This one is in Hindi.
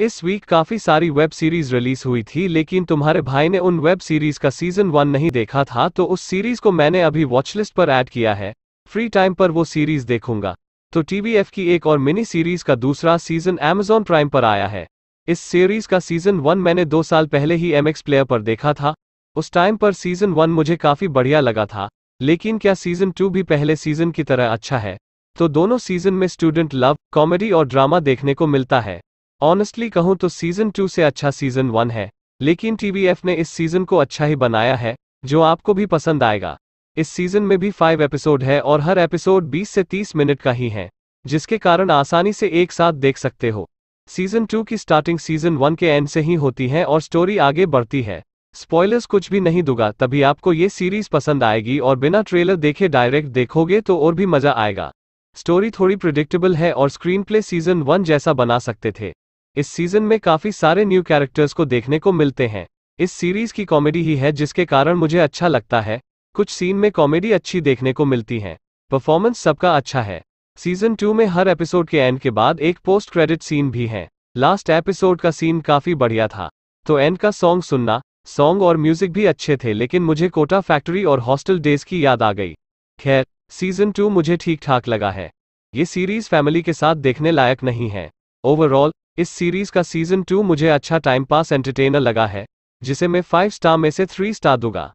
इस वीक काफी सारी वेब सीरीज रिलीज हुई थी लेकिन तुम्हारे भाई ने उन वेब सीरीज का सीजन वन नहीं देखा था तो उस सीरीज को मैंने अभी वॉचलिस्ट पर ऐड किया है फ्री टाइम पर वो सीरीज देखूंगा तो टीवीएफ की एक और मिनी सीरीज का दूसरा सीजन एमेजॉन प्राइम पर आया है इस सीरीज का सीजन वन मैंने दो साल पहले ही एमएक्स प्लेयर पर देखा था उस टाइम पर सीजन वन मुझे काफी बढ़िया लगा था लेकिन क्या सीजन टू भी पहले सीजन की तरह अच्छा है तो दोनों सीजन में स्टूडेंट लव कॉमेडी और ड्रामा देखने को मिलता है ऑनेस्टली कहूं तो सीजन टू से अच्छा सीजन वन है लेकिन टीवीएफ ने इस सीजन को अच्छा ही बनाया है जो आपको भी पसंद आएगा इस सीजन में भी फाइव एपिसोड है और हर एपिसोड 20 से 30 मिनट का ही है जिसके कारण आसानी से एक साथ देख सकते हो सीजन टू की स्टार्टिंग सीजन वन के एंड से ही होती है और स्टोरी आगे बढ़ती है स्पॉयलर्स कुछ भी नहीं दूंगा तभी आपको ये सीरीज पसंद आएगी और बिना ट्रेलर देखे डायरेक्ट देखोगे तो और भी मजा आएगा स्टोरी थोड़ी प्रिडिक्टेबल है और स्क्रीन प्ले सीजन वन जैसा बना सकते थे इस सीजन में काफी सारे न्यू कैरेक्टर्स को देखने को मिलते हैं इस सीरीज की कॉमेडी ही है जिसके कारण मुझे अच्छा लगता है कुछ सीन में कॉमेडी अच्छी देखने को मिलती है परफॉर्मेंस सबका अच्छा है सीजन टू में हर एपिसोड के एंड के बाद एक पोस्ट क्रेडिट सीन भी है लास्ट एपिसोड का सीन काफी बढ़िया था तो एंड का सॉन्ग सुनना सॉन्ग और म्यूजिक भी अच्छे थे लेकिन मुझे कोटा फैक्ट्री और हॉस्टल डेज की याद आ गई खैर सीजन टू मुझे ठीक ठाक लगा है ये सीरीज फैमिली के साथ देखने लायक नहीं है ओवरऑल इस सीरीज का सीजन टू मुझे अच्छा टाइम पास एंटरटेनर लगा है जिसे मैं फाइव स्टार में से थ्री स्टार दूंगा